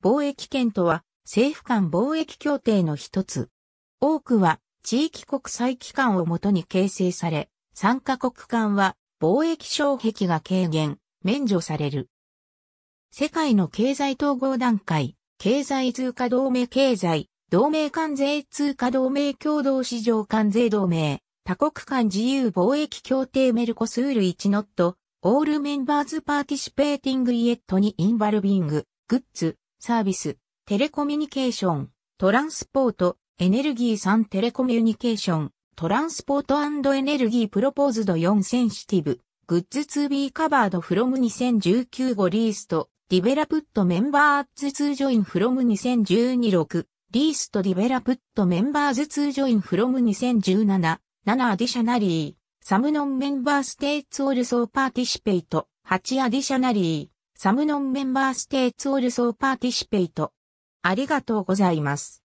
貿易圏とは政府間貿易協定の一つ。多くは地域国際機関をもとに形成され、参加国間は貿易障壁が軽減、免除される。世界の経済統合段階、経済通貨同盟経済、同盟関税通貨同盟共同市場関税同盟、多国間自由貿易協定メルコスール1ノット、オールメンバーズパーティシペーティングイエットにインバルビング、グッズ、サービス、テレコミュニケーション、トランスポート、エネルギー3テレコミュニケーション、トランスポートエネルギープロポーズド4センシティブ、グッズ 2B カバードフロム2019 5リースト、ディベラプットメンバーズ2ジョインフロム2012 6、リーストディベラプットメンバーズ2ジョインフロム2017、7アディショナリー、サムノンメンバーステイツオルソーパーティシペイト、8アディショナリー、サムノンメンバーステーツオルソーパーティシペイト。ありがとうございます。